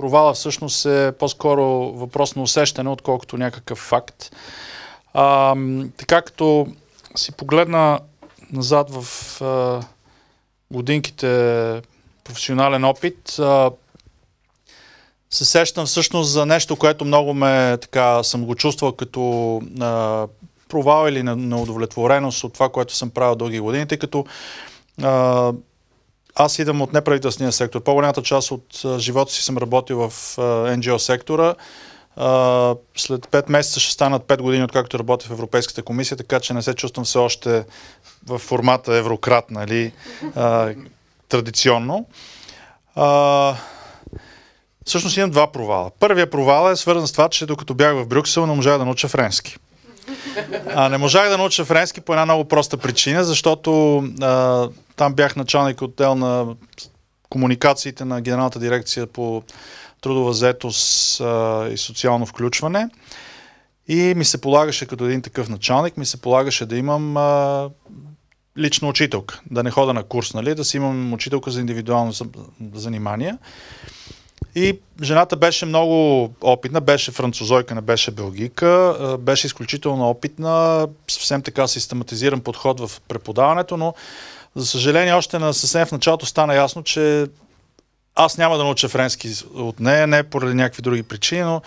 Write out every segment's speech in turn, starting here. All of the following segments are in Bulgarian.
провала всъщност е по-скоро въпрос на усещане, отколкото някакъв факт. А, така като си погледна назад в а, годинките професионален опит, а, се сещам всъщност за нещо, което много ме така съм го чувствал като а, провал или неудовлетвореност от това, което съм правил дълги години, тъй като а, аз идвам от неправителствения сектор. По-голямата част от живота си съм работил в NGO сектора. След 5 месеца ще станат 5 години, откакто работя в Европейската комисия, така че не се чувствам все още в формата еврократ, нали, традиционно. Всъщност имам два провала. Първия провал е свързан с това, че докато бях в Брюксел, не можах да науча френски. А, не можах да науча френски по една много проста причина, защото а, там бях началник отдел на комуникациите на Генералната дирекция по трудова заетост и социално включване. И ми се полагаше като един такъв началник, ми се полагаше да имам а, лично учителка, да не хода на курс, нали, да си имам учителка за индивидуално занимание. И жената беше много опитна, беше французойка, не беше белгийка, беше изключително опитна, съвсем така систематизиран подход в преподаването, но за съжаление още на съвсем в началото стана ясно, че аз няма да науча френски от нея, не поради някакви други причини, но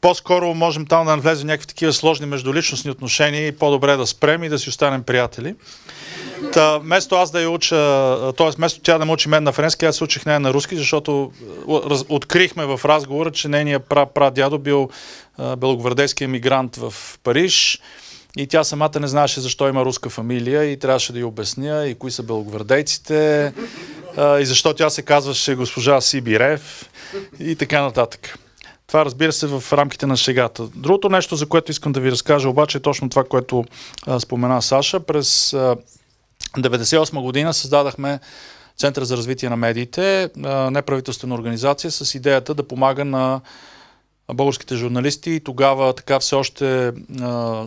по-скоро можем там да навлезем някакви такива сложни междуличностни отношения и по-добре да спрем и да си останем приятели. Та, вместо аз да я уча, т.е. вместо тя да ме учи мен на френски, аз учих нея на руски, защото раз, открихме в разговора, че нейният дядо бил белогвардейски емигрант в Париж. И тя самата не знаеше защо има руска фамилия и трябваше да й обясня и кои са белогвардейците и защо тя се казваше госпожа Сибирев и така нататък. Това разбира се в рамките на шегата. Другото нещо, за което искам да ви разкажа обаче е точно това, което а, спомена Саша. През 1998 година създадахме Център за развитие на медиите, неправителствена организация с идеята да помага на българските журналисти и тогава така все още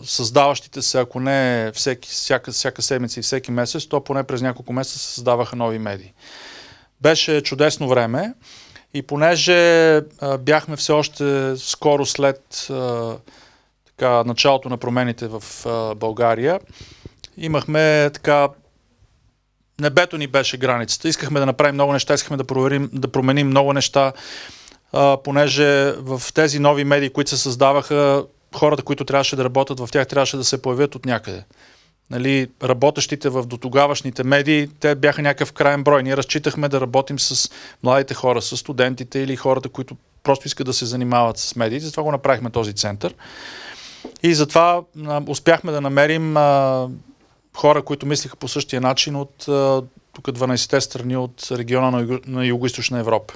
създаващите се, ако не всеки, всяка, всяка седмица и всеки месец, то поне през няколко месеца се създаваха нови медии. Беше чудесно време и понеже бяхме все още скоро след така, началото на промените в България, имахме така небето ни беше границата. Искахме да направим много неща, искахме да, проверим, да променим много неща, а, понеже в тези нови медии, които се създаваха, хората, които трябваше да работят в тях, трябваше да се появят от някъде. Нали, работещите в дотогавашните медии, те бяха някакъв крайен брой. Ние разчитахме да работим с младите хора, с студентите или хората, които просто искат да се занимават с медии. Затова го направихме този център. И затова а, успяхме да намерим а, хора, които мислиха по същия начин от тук 12-те страни от региона на, юго, на Юго-Источна Европа.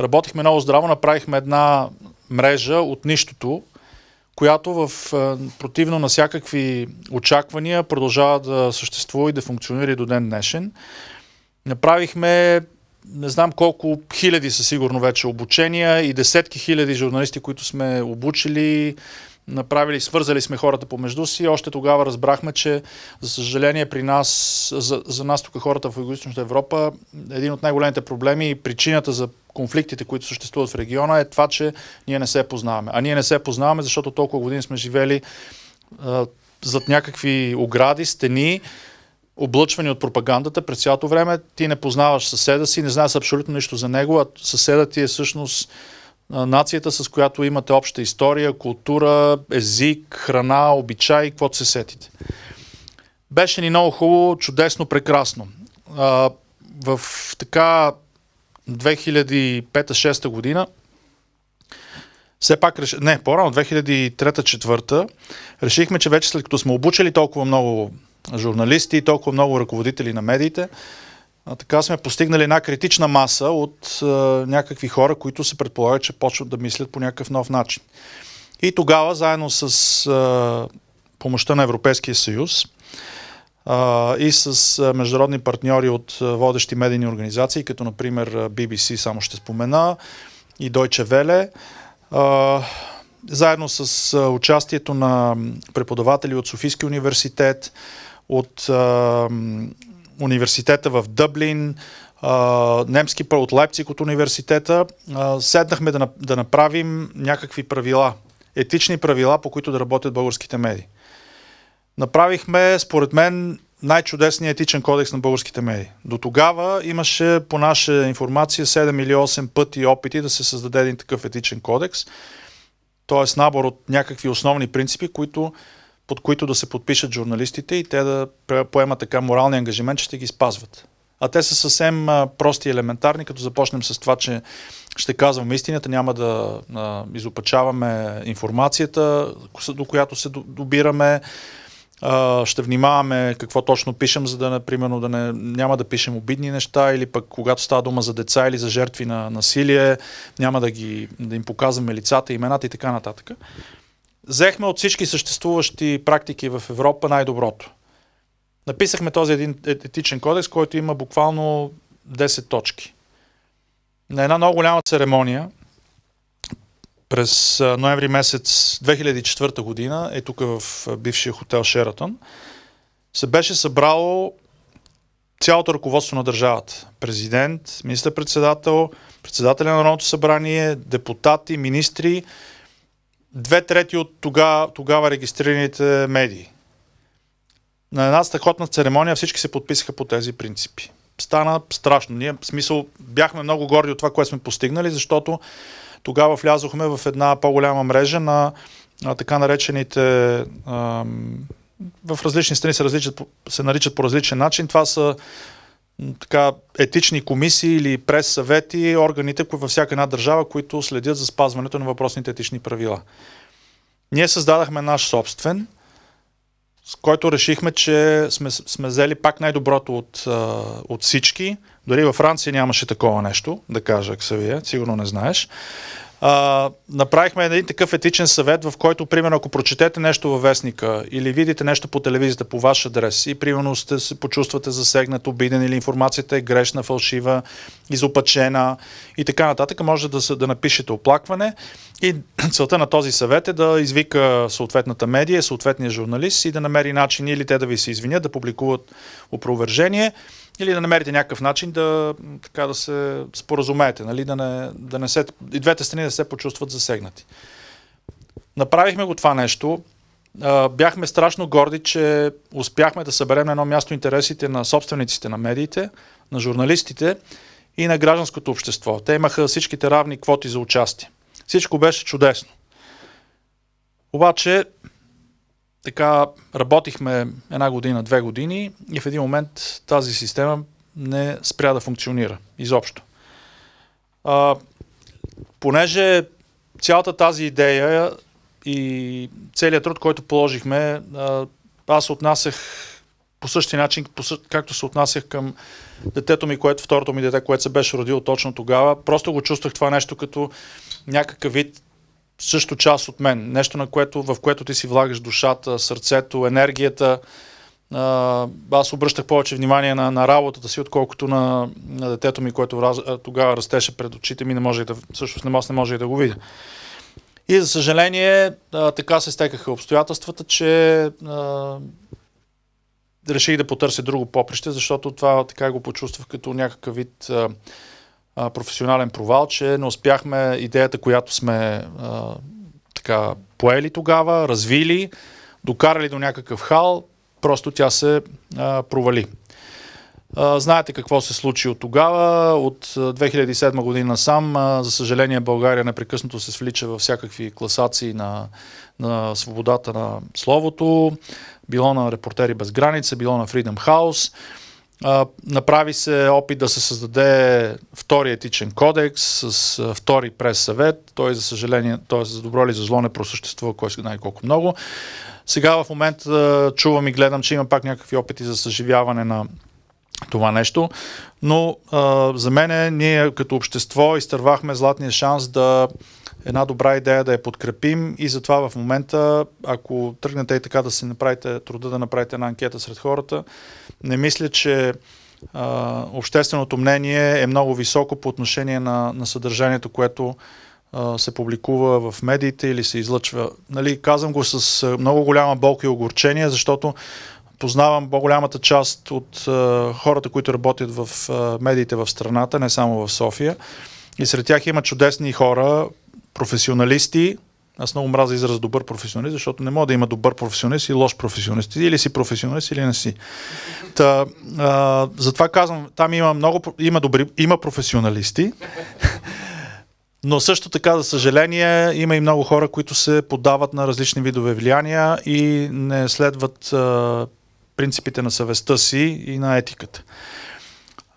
Работихме много здраво, направихме една мрежа от нищото, която в противно на всякакви очаквания продължава да съществува и да функционира и до ден днешен. Направихме не знам колко хиляди са сигурно вече обучения и десетки хиляди журналисти, които сме обучили, направили, свързали сме хората помежду си. Още тогава разбрахме, че за съжаление при нас, за, за нас тук хората в юго Европа, един от най-големите проблеми и причината за конфликтите, които съществуват в региона е това, че ние не се познаваме. А ние не се познаваме, защото толкова години сме живели а, зад някакви огради, стени, облъчвани от пропагандата през цялото време. Ти не познаваш съседа си, не знаеш абсолютно нищо за него, а съседа ти е всъщност нацията, с която имате обща история, култура, език, храна, обичай, каквото се сетите. Беше ни много хубаво, чудесно, прекрасно. А, в така 2005-2006 година все пак, реш... не, по-рано, 2003-2004, решихме, че вече след като сме обучили толкова много журналисти, толкова много ръководители на медиите, а, така сме постигнали една критична маса от а, някакви хора, които се предполагат, че почват да мислят по някакъв нов начин. И тогава, заедно с а, помощта на Европейския съюз а, и с а, международни партньори от а, водещи медийни организации, като например BBC, само ще спомена, и Deutsche Welle, а, заедно с а, участието на преподаватели от Софийския университет, от а, университета в Дъблин, немски от Лайпциг от университета, седнахме да, да направим някакви правила, етични правила, по които да работят българските медии. Направихме, според мен, най чудесният етичен кодекс на българските медии. До тогава имаше, по наша информация, 7 или 8 пъти опити да се създаде един такъв етичен кодекс, т.е. набор от някакви основни принципи, които под които да се подпишат журналистите и те да поемат така моралния ангажимент, че ще ги спазват. А те са съвсем прости и елементарни, като започнем с това, че ще казваме истината, няма да а, изопачаваме информацията, до която се добираме, а, ще внимаваме какво точно пишем, за да, например, да не, няма да пишем обидни неща или пък когато става дума за деца или за жертви на насилие, няма да, ги, да им показваме лицата, имената и така нататък взехме от всички съществуващи практики в Европа най-доброто. Написахме този един е-, етичен кодекс, който има буквално 10 точки. На една много голяма церемония през ноември месец 2004 година, е тук в бившия хотел Шератън, се беше събрало цялото ръководство на държавата. Президент, министър-председател, председателя на Народното събрание, депутати, министри, две трети от тога, тогава регистрираните медии. На една страхотна церемония всички се подписаха по тези принципи. Стана страшно. Ние, в смисъл, бяхме много горди от това, което сме постигнали, защото тогава влязохме в една по-голяма мрежа на, на така наречените А, в различни страни се, различат, се наричат по различен начин. Това са така, етични комисии или прес съвети, органите във всяка една държава, които следят за спазването на въпросните етични правила. Ние създадахме наш собствен, с който решихме, че сме, сме взели пак най-доброто от, от всички. Дори във Франция нямаше такова нещо, да кажа, Ксавия, сигурно не знаеш а, направихме един такъв етичен съвет, в който, примерно, ако прочетете нещо във вестника или видите нещо по телевизията по ваш адрес и, примерно, сте се почувствате засегнат, обиден или информацията е грешна, фалшива, изопачена и така нататък, може да, да напишете оплакване и целта на този съвет е да извика съответната медия, съответния журналист и да намери начин или те да ви се извинят, да публикуват опровержение или да намерите някакъв начин да, така, да се споразумеете, нали? да, не, да не се, и двете страни да се почувстват засегнати. Направихме го това нещо. Бяхме страшно горди, че успяхме да съберем на едно място интересите на собствениците на медиите, на журналистите и на гражданското общество. Те имаха всичките равни квоти за участие. Всичко беше чудесно. Обаче така работихме една година, две години и в един момент тази система не спря да функционира изобщо. А, понеже цялата тази идея и целият труд, който положихме, аз отнасях по същия начин, по както се отнасях към детето ми, което, второто ми дете, което се беше родило точно тогава. Просто го чувствах това нещо като някакъв вид също част от мен. Нещо, на което, в което ти си влагаш душата, сърцето, енергията. аз обръщах повече внимание на, на работата си, отколкото на, на детето ми, което раз, тогава растеше пред очите ми, не може да, всъщност не, може не може да го видя. И за съжаление, така се стекаха обстоятелствата, че а, реших да потърся друго поприще, защото това така го почувствах като някакъв вид а, професионален провал, че не успяхме идеята, която сме а, така поели тогава, развили, докарали до някакъв хал, просто тя се а, провали. А, знаете какво се случи от тогава. От 2007 година сам, а, за съжаление, България непрекъснато се свлича във всякакви класации на, на свободата на словото, било на Репортери без граница, било на Freedom House. А, направи се опит да се създаде втори етичен кодекс с а, втори прес-съвет. Той, за съжаление, той е за добро или за зло не просъществува, кой знае колко много. Сега в момента чувам и гледам, че има пак някакви опити за съживяване на това нещо. Но а, за мен ние като общество изтървахме златния шанс да една добра идея да я подкрепим и затова в момента, ако тръгнете и така да си направите труда да направите една анкета сред хората, не мисля, че а, общественото мнение е много високо по отношение на, на съдържанието, което се публикува в медиите или се излъчва. Нали, казвам го с много голяма болка и огорчение, защото познавам по-голямата част от а, е, хората, които работят в а, е, медиите в страната, не само в София. И сред тях има чудесни хора, професионалисти. Аз много мразя израз добър професионалист, защото не може да има добър професионалист и лош професионалист. Или си професионалист, или не си. Та, а, затова казвам, там има много, има, добри, има професионалисти, но също така, за съжаление, има и много хора, които се подават на различни видове влияния и не следват а, принципите на съвестта си и на етиката.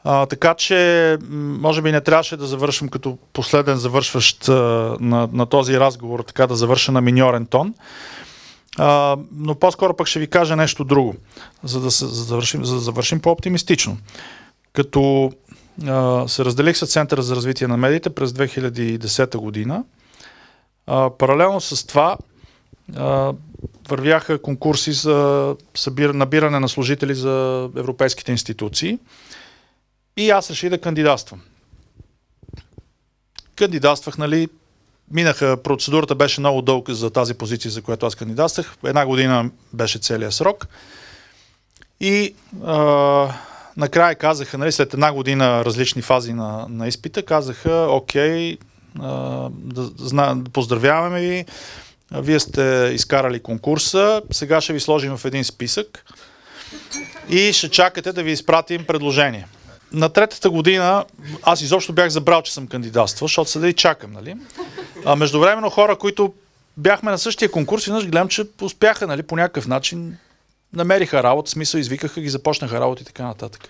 А, така че, може би не трябваше да завършим като последен завършващ а, на, на този разговор, така да завърша на миньорен тон. А, но по-скоро пък ще ви кажа нещо друго, за да, се, за да, завършим, за да завършим по-оптимистично. Като а, се разделих с Центъра за развитие на медиите през 2010 година, а, паралелно с това вървяха конкурси за събир, набиране на служители за европейските институции и аз реших да кандидатствам. Кандидатствах, нали, минаха, процедурата беше много дълга за тази позиция, за която аз кандидатствах. Една година беше целият срок. И а, накрая казаха, нали, след една година различни фази на, на изпита, казаха, окей, а, да, поздравяваме ви, вие сте изкарали конкурса, сега ще ви сложим в един списък и ще чакате да ви изпратим предложение. На третата година аз изобщо бях забрал, че съм кандидатствал, защото седа и чакам, нали? А междувременно хора, които бяхме на същия конкурс, веднъж гледам, че успяха, нали, по някакъв начин намериха работа, смисъл, извикаха ги, започнаха работа и така нататък.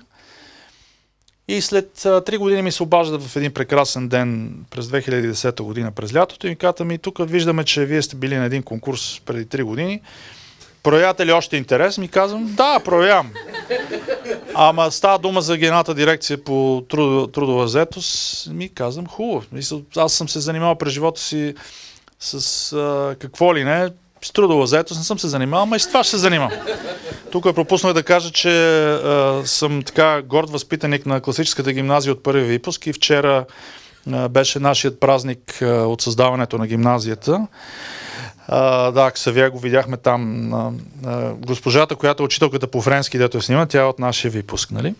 И след три години ми се обаждат в един прекрасен ден през 2010 година, през лятото и ми казват, ми тук виждаме, че вие сте били на един конкурс преди три години. Проявявате ли още интерес? Ми казвам, да, проявявам. Ама става дума за гената дирекция по трудова, трудова заетост. Ми казвам, хубаво. Аз съм се занимавал през живота си с а, какво ли не с трудова заетост не съм се занимавал, но и с това ще се занимавам. Тук е пропуснах да кажа, че а, съм така горд възпитаник на класическата гимназия от първи випуск и вчера а, беше нашият празник а, от създаването на гимназията. А, да, Ксавия го видяхме там. А, а, госпожата, която е учителката по френски, дето е снима, тя е от нашия випуск, нали?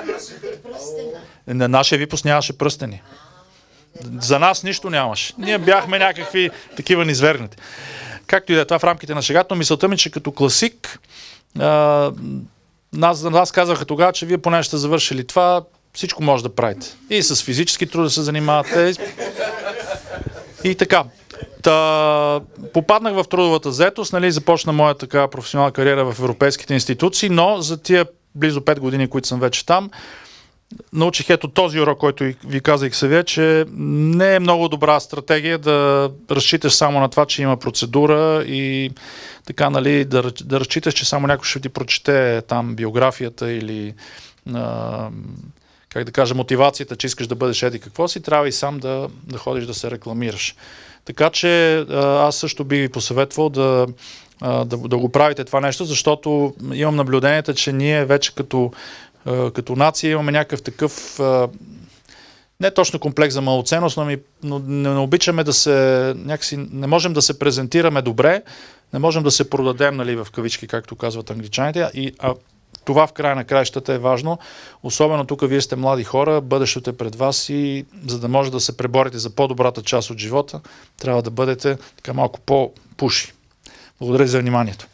нашия випуск нямаше пръстени. За нас нищо нямаше. Ние бяхме някакви такива низвергнати. Както и да е това в рамките на шегата, но мисълта ми, че като класик, а, нас, нас казаха тогава, че вие поне ще завършили това, всичко може да правите. И с физически труд да се занимавате. И, така. Та, попаднах в трудовата заетост, нали, започна моя така професионална кариера в европейските институции, но за тия близо 5 години, които съм вече там, научих ето този урок, който ви казах сега, че не е много добра стратегия да разчиташ само на това, че има процедура и така, нали, да, да разчиташ, че само някой ще ти прочете там биографията или а, как да кажа, мотивацията, че искаш да бъдеш еди какво си, трябва и сам да, да ходиш да се рекламираш. Така че аз също би ви посъветвал да, да, да го правите това нещо, защото имам наблюдението, че ние вече като е, като нация имаме някакъв такъв е, не точно комплекс за малоценност, но, ми, но не, не обичаме да се, някакси, не можем да се презентираме добре, не можем да се продадем, нали, в кавички, както казват англичаните, и, а това в края на краищата е важно. Особено тук вие сте млади хора, бъдещето е пред вас и за да може да се преборите за по-добрата част от живота, трябва да бъдете така малко по-пуши. Благодаря за вниманието.